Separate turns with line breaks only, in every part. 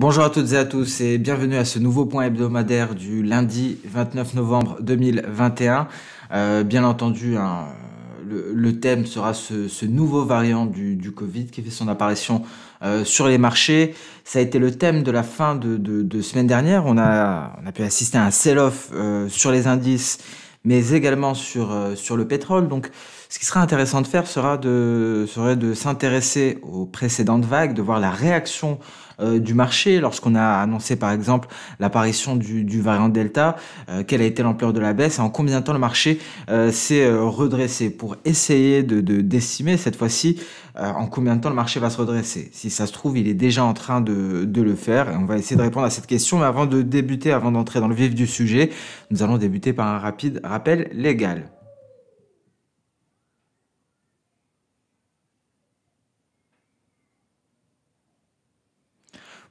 Bonjour à toutes et à tous et bienvenue à ce nouveau point hebdomadaire du lundi 29 novembre 2021. Euh, bien entendu, hein, le, thème sera ce, nouveau variant du, Covid qui fait son apparition euh, sur les marchés. Ça a été le thème de la fin de, semaine dernière. On a, pu assister à un sell-off euh, sur les indices, mais également sur, sur le pétrole. Donc ce qui sera intéressant de faire sera de, serait de s'intéresser aux précédentes vagues, de voir la réaction euh, du marché lorsqu'on a annoncé par exemple l'apparition du, variant Delta, euh, quelle a été l'ampleur de la baisse et en combien de temps le marché euh, s'est redressé pour essayer de, décimer cette fois-ci en combien de temps le marché va se redresser. Si ça se trouve, il est déjà en train de le faire et on va essayer de répondre à cette question. Mais avant de débuter, avant d'entrer dans le vif du sujet, nous allons débuter par un rapide rappel légal.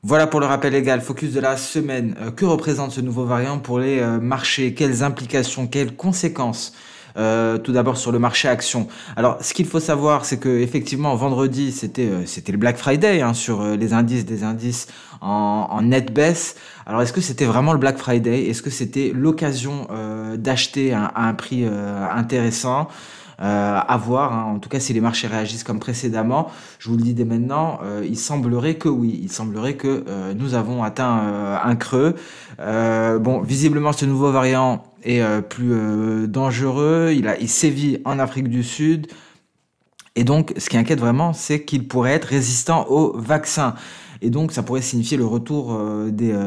Voilà pour le rappel légal, focus de la semaine. Euh, que représente ce nouveau variant pour les euh, marchés Quelles implications, quelles conséquences euh, tout d'abord sur le marché action. Alors, ce qu'il faut savoir, c'est que effectivement vendredi, c'était c'était le Black Friday hein, sur les indices des indices en, net baisse. Alors, est-ce que c'était vraiment le Black Friday Est-ce que c'était l'occasion d'acheter à, un prix intéressant euh, à voir. Hein. En tout cas, si les marchés réagissent comme précédemment, je vous le dis dès maintenant, euh, il semblerait que oui, il semblerait que euh, nous avons atteint un creux. bon, visiblement, ce nouveau variant est plus dangereux. Il, a, il sévit en Afrique du Sud. Et donc, ce qui inquiète vraiment, c'est qu'il pourrait être résistant au vaccin. Et donc, ça pourrait signifier le retour des,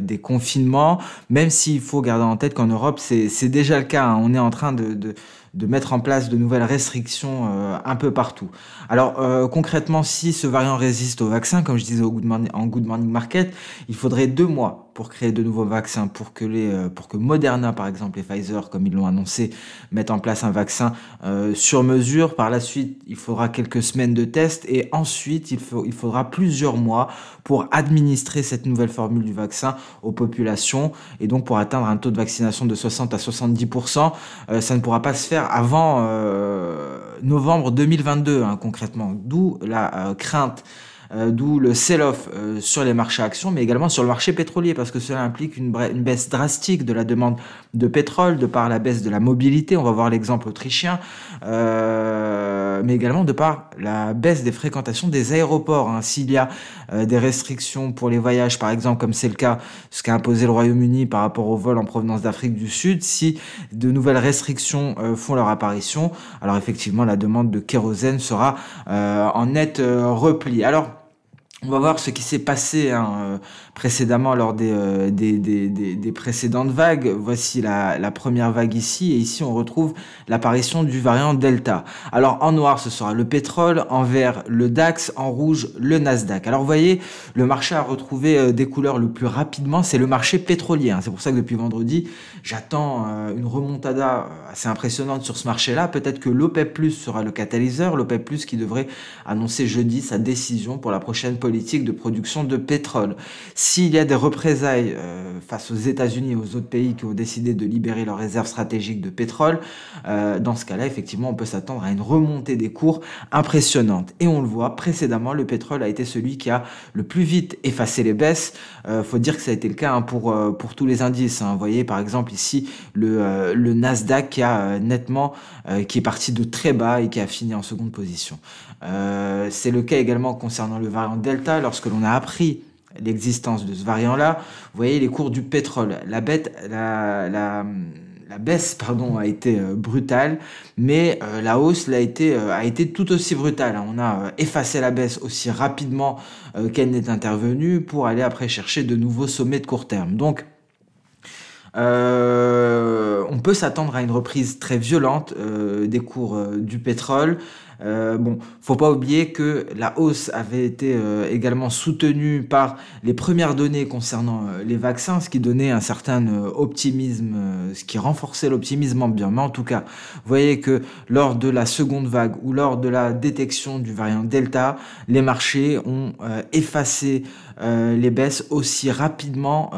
des, confinements, même s'il faut garder en tête qu'en Europe, c'est déjà le cas. Hein. On est en train de de mettre en place de nouvelles restrictions euh, un peu partout. Alors euh, concrètement, si ce variant résiste au vaccin, comme je disais au Good en Good Morning Market, il faudrait deux mois pour créer de nouveaux vaccins, pour que, les, euh, pour que Moderna, par exemple, et Pfizer, comme ils l'ont annoncé, mettent en place un vaccin euh, sur mesure. Par la suite, il faudra quelques semaines de tests et ensuite, il, faudra plusieurs mois pour administrer cette nouvelle formule du vaccin aux populations et donc pour atteindre un taux de vaccination de 60 à 70%. Euh, ça ne pourra pas se faire avant novembre 2022, hein, concrètement. D'où la crainte euh, d'où le sell-off euh, sur les marchés actions, mais également sur le marché pétrolier, parce que cela implique une, baisse drastique de la demande de pétrole, de par la baisse de la mobilité, on va voir l'exemple autrichien, euh, mais également de par la baisse des fréquentations des aéroports. Hein. S'il y a des restrictions pour les voyages, par exemple, comme c'est le cas, ce qu'a imposé le Royaume-Uni par rapport aux vols en provenance d'Afrique du Sud, si de nouvelles restrictions font leur apparition, alors effectivement, la demande de kérosène sera en net repli. Alors, on va voir ce qui s'est passé hein, euh, précédemment lors euh, des, précédentes vagues. Voici la, première vague ici, et ici on retrouve l'apparition du variant Delta. Alors en noir ce sera le pétrole, en vert le DAX, en rouge le Nasdaq. Alors vous voyez, le marché a retrouvé euh, des couleurs le plus rapidement, c'est le marché pétrolier. Hein. C'est pour ça que depuis vendredi, j'attends une remontada assez impressionnante sur ce marché-là. Peut-être que l'OPEP e sera le catalyseur, l'OPEP e qui devrait annoncer jeudi sa décision pour la prochaine politique politique de production de pétrole. S'il y a des représailles euh, face aux États-Unis et aux autres pays qui ont décidé de libérer leurs réserves stratégiques de pétrole, euh, dans ce cas-là, effectivement, on peut s'attendre à une remontée des cours impressionnante. Et on le voit, précédemment, le pétrole a été celui qui a le plus vite effacé les baisses. Euh, faut dire que ça a été le cas hein, pour, euh, pour tous les indices. Hein. Vous voyez, par exemple, ici, le, le Nasdaq qui a nettement, qui est parti de très bas et qui a fini en seconde position. C'est le cas également concernant le variant Delta lorsque l'on a appris l'existence de ce variant-là, vous voyez les cours du pétrole. La, bête, la, baisse pardon, a été euh, brutale, mais euh, la hausse a été, euh, a été tout aussi brutale. Hein. On a effacé la baisse aussi rapidement qu'elle n'est intervenue pour aller après chercher de nouveaux sommets de court terme. Donc, on peut s'attendre à une reprise très violente des cours du pétrole euh, bon, faut pas oublier que la hausse avait été euh, également soutenue par les premières données concernant euh, les vaccins, ce qui donnait un certain optimisme, ce qui renforçait l'optimisme bien. Mais en tout cas, vous voyez que lors de la seconde vague ou lors de la détection du variant Delta, les marchés ont effacé les baisses aussi rapidement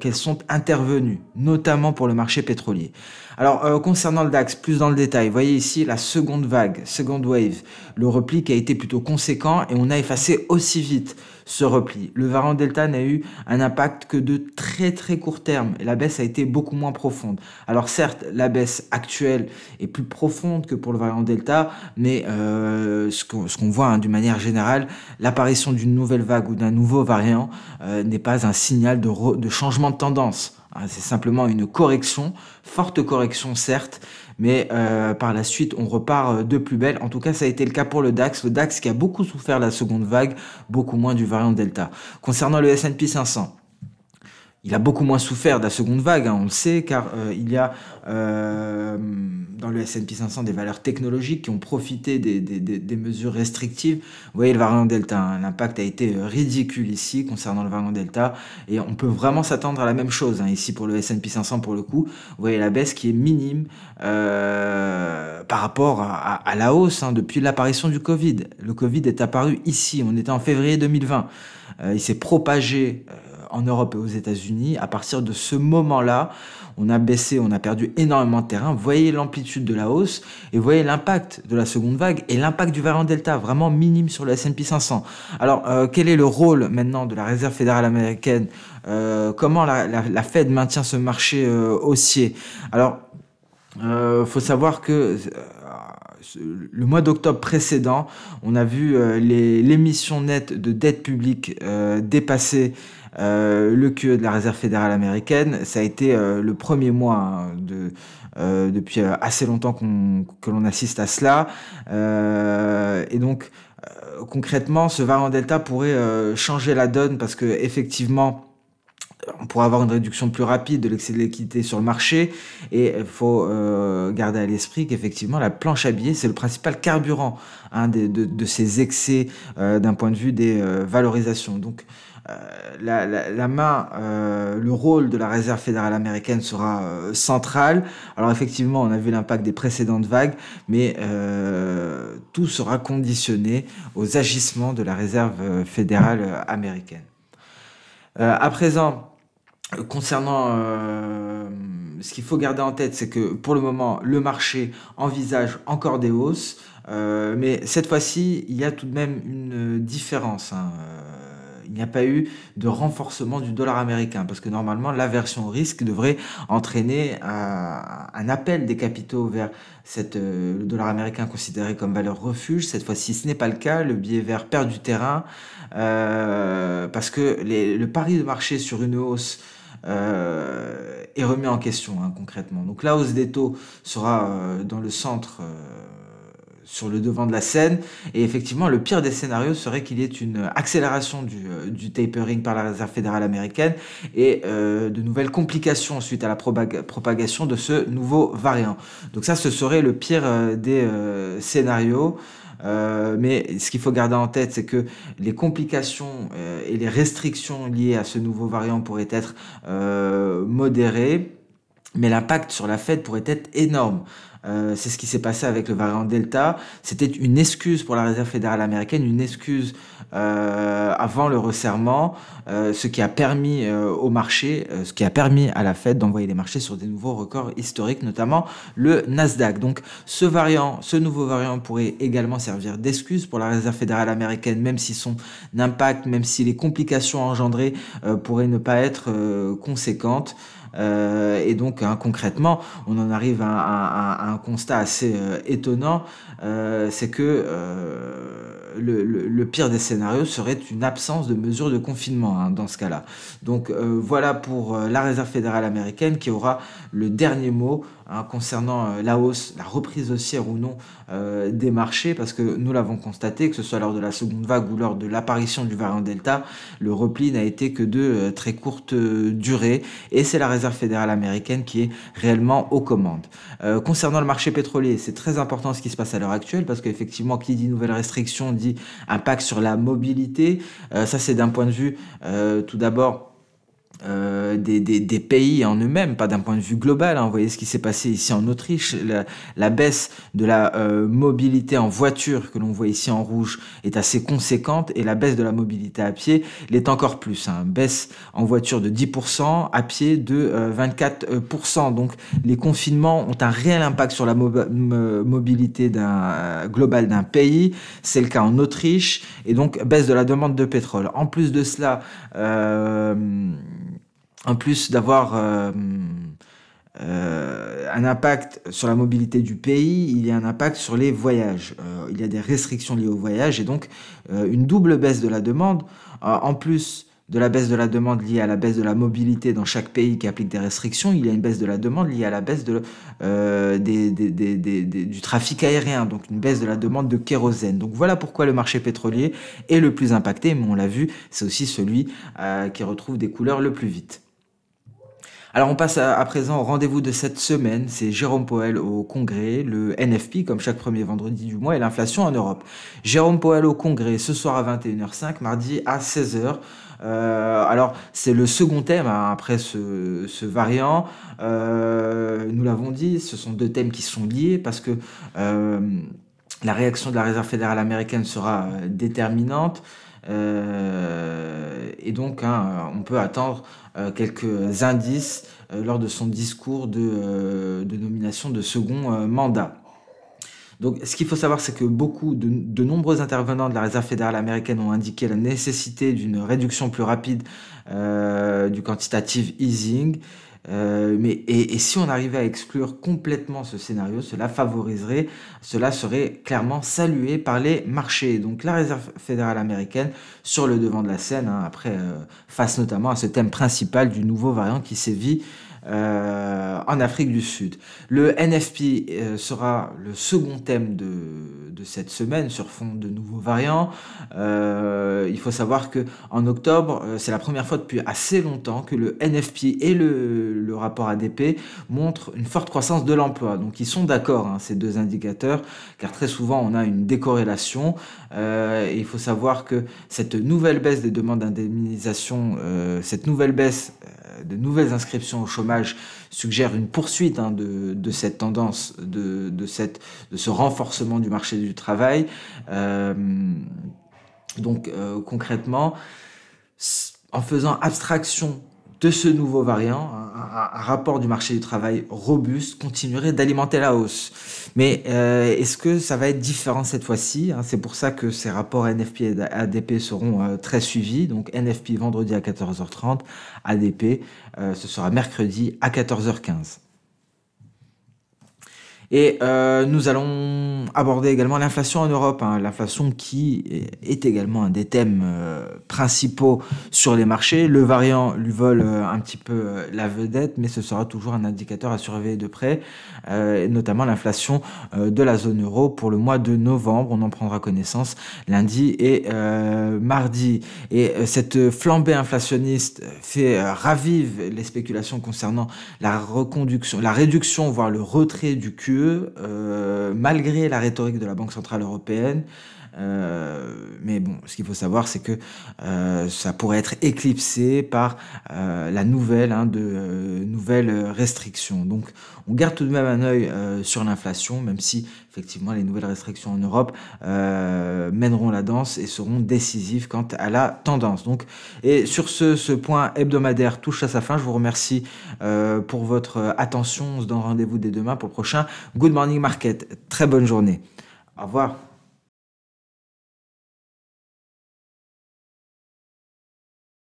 qu'elles sont intervenues, notamment pour le marché pétrolier. Alors concernant le DAX, plus dans le détail, vous voyez ici la seconde vague, seconde wave le repli qui a été plutôt conséquent et on a effacé aussi vite ce repli. Le variant Delta n'a eu un impact que de très très court terme et la baisse a été beaucoup moins profonde. Alors certes, la baisse actuelle est plus profonde que pour le variant Delta, mais euh, ce qu'on voit hein, d'une manière générale, l'apparition d'une nouvelle vague ou d'un nouveau variant euh, n'est pas un signal de changement de tendance. Hein, c'est simplement une correction, forte correction certes, mais euh, par la suite on repart euh, de plus belle. En tout cas, ça a été le cas pour le DAX, le DAX qui a beaucoup souffert la seconde vague, beaucoup moins du variant Delta. Concernant le S&P 500, il a beaucoup moins souffert de la seconde vague, hein, on le sait, car euh, il y a euh, dans le S&P 500 des valeurs technologiques qui ont profité des, mesures restrictives. Vous voyez le variant Delta, hein, l'impact a été euh, ridicule ici concernant le variant Delta, et on peut vraiment s'attendre à la même chose hein, ici pour le S&P 500 pour le coup. Vous voyez la baisse qui est minime par rapport à, à la hausse depuis l'apparition du Covid. Le Covid est apparu ici, on était en février 2020. il s'est propagé en Europe et aux États-Unis. À partir de ce moment-là, on a baissé, on a perdu énormément de terrain. Voyez l'amplitude de la hausse et voyez l'impact de la seconde vague et l'impact du variant Delta, vraiment minime sur le S&P 500. Alors, euh, quel est le rôle maintenant de la Réserve fédérale américaine euh, Comment la, Fed maintient ce marché euh, haussier Alors, faut savoir que le mois d'octobre précédent, on a vu euh, l'émission nette de dette publique euh, dépasser euh, le QE de la Réserve fédérale américaine. Ça a été le premier mois hein, de, depuis assez longtemps que l'on assiste à cela. et donc, concrètement, ce variant Delta pourrait changer la donne parce que effectivement, on pourra avoir une réduction plus rapide de l'excès de l'équité sur le marché. Et il faut euh, garder à l'esprit qu'effectivement, la planche à billets, c'est le principal carburant hein, de, ces excès euh, d'un point de vue des euh, valorisations. Donc, la, main, le rôle de la réserve fédérale américaine sera central. Alors effectivement, on a vu l'impact des précédentes vagues, mais tout sera conditionné aux agissements de la réserve fédérale américaine. Euh, à présent, concernant euh, ce qu'il faut garder en tête, c'est que pour le moment, le marché envisage encore des hausses, euh, mais cette fois-ci, il y a tout de même une différence. Hein. Il n'y a pas eu de renforcement du dollar américain, parce que normalement, l'aversion au risque devrait entraîner un, appel des capitaux vers le dollar américain considéré comme valeur refuge. Cette fois-ci, ce n'est pas le cas. Le billet vert perd du terrain. Euh, parce que le pari de marché sur une hausse euh, est remis en question hein, concrètement. Donc la hausse des taux sera euh, dans le centre, euh, sur le devant de la scène. Et effectivement, le pire des scénarios serait qu'il y ait une accélération du, tapering par la Réserve fédérale américaine et de nouvelles complications suite à la propagation de ce nouveau variant. Donc ça, ce serait le pire des scénarios. Euh, mais ce qu'il faut garder en tête, c'est que les complications euh, et les restrictions liées à ce nouveau variant pourraient être euh, modérées, mais l'impact sur la fête pourrait être énorme. Euh, c'est ce qui s'est passé avec le variant Delta. C'était une excuse pour la réserve fédérale américaine, une excuse euh, avant le resserrement, euh, ce qui a permis au marché, ce qui a permis à la Fed d'envoyer les marchés sur des nouveaux records historiques, notamment le Nasdaq. Donc ce variant, ce nouveau variant pourrait également servir d'excuse pour la réserve fédérale américaine, même si son impact, même si les complications engendrées pourraient ne pas être conséquentes. Euh, et donc, hein, concrètement, on en arrive à, un constat assez euh, étonnant, euh, c'est que le, pire des scénarios serait une absence de mesures de confinement hein, dans ce cas-là. Donc voilà pour la Réserve fédérale américaine qui aura le dernier mot hein, concernant la hausse, la reprise haussière ou non des marchés, parce que nous l'avons constaté, que ce soit lors de la seconde vague ou lors de l'apparition du variant Delta, le repli n'a été que de très courte durée, et c'est la réserve fédérale américaine qui est réellement aux commandes. Euh, concernant le marché pétrolier, c'est très important ce qui se passe à l'heure actuelle parce qu'effectivement, qui dit nouvelles restrictions dit impact sur la mobilité. Euh, ça, c'est d'un point de vue euh, tout d'abord euh, des, des, des, pays en eux-mêmes, pas d'un point de vue global. Hein. Vous voyez ce qui s'est passé ici en Autriche, la, la baisse de la euh, mobilité en voiture que l'on voit ici en rouge est assez conséquente et la baisse de la mobilité à pied l'est encore plus. Hein. Baisse en voiture de 10%, à pied de 24%. Euh, donc les confinements ont un réel impact sur la mobilité euh, globale d'un pays. C'est le cas en Autriche et donc baisse de la demande de pétrole. En plus de cela, euh, en plus d'avoir euh, euh, un impact sur la mobilité du pays, il y a un impact sur les voyages. Euh, il y a des restrictions liées aux voyages et donc une double baisse de la demande. en plus de la baisse de la demande liée à la baisse de la mobilité dans chaque pays qui applique des restrictions, il y a une baisse de la demande liée à la baisse du trafic aérien, donc une baisse de la demande de kérosène. Donc voilà pourquoi le marché pétrolier est le plus impacté, mais on l'a vu, c'est aussi celui qui retrouve des couleurs le plus vite. Alors on passe à, présent au rendez-vous de cette semaine, c'est Jérôme Poel au Congrès, le NFP comme chaque premier vendredi du mois et l'inflation en Europe. Jérôme Poel au Congrès ce soir à 21h05, mardi à 16h. Euh, alors c'est le second thème hein, après ce, variant. Euh, nous l'avons dit, ce sont deux thèmes qui sont liés parce que euh, la réaction de la Réserve fédérale américaine sera déterminante. Euh, et donc, hein, on peut attendre euh, quelques indices euh, lors de son discours de, nomination de second mandat. Donc, ce qu'il faut savoir, c'est que beaucoup de, nombreux intervenants de la réserve fédérale américaine ont indiqué la nécessité d'une réduction plus rapide du quantitative easing. Euh, mais, et, si on arrivait à exclure complètement ce scénario, cela favoriserait, cela serait clairement salué par les marchés. Donc la Réserve fédérale américaine sur le devant de la scène, hein, après, euh, face notamment à ce thème principal du nouveau variant qui sévit euh, en Afrique du Sud. Le NFP euh, sera le second thème de, cette semaine sur fond de nouveaux variants. Euh, il faut savoir que en octobre, c'est la première fois depuis assez longtemps que le NFP et le, rapport ADP montrent une forte croissance de l'emploi. Donc ils sont d'accord hein, ces deux indicateurs, car très souvent on a une décorrélation. il faut savoir que cette nouvelle baisse des demandes d'indemnisation, cette nouvelle baisse de nouvelles inscriptions au chômage suggère une poursuite hein, de, cette tendance, de, ce renforcement du marché du travail. Euh, donc euh, concrètement, en faisant abstraction ce nouveau variant, un, rapport du marché du travail robuste continuerait d'alimenter la hausse. Mais euh, est-ce que ça va être différent cette fois-ci hein? C'est pour ça que ces rapports NFP et ADP seront euh, très suivis. Donc NFP vendredi à 14h30, ADP euh, ce sera mercredi à 14h15. Et euh, nous allons aborder également l'inflation en Europe, hein. l'inflation qui est également un des thèmes euh, principaux sur les marchés. Le variant lui vole euh, un petit peu la vedette, mais ce sera toujours un indicateur à surveiller de près, notamment l'inflation de la zone euro pour le mois de novembre. On en prendra connaissance lundi et mardi. Et cette flambée inflationniste fait ravive les spéculations concernant la reconduction, la réduction, voire le retrait du Q euh, malgré la rhétorique de la Banque Centrale Européenne, euh, mais bon, ce qu'il faut savoir, c'est que euh, ça pourrait être éclipsé par euh, la nouvelle hein, de nouvelles restrictions. Donc, on garde tout de même un œil sur l'inflation, même si effectivement les nouvelles restrictions en Europe mèneront la danse et seront décisives quant à la tendance. Donc, et sur ce, ce point hebdomadaire touche à sa fin. Je vous remercie pour votre attention. On se donne rendez-vous dès demain pour le prochain Good Morning Market. Très bonne journée. Au revoir.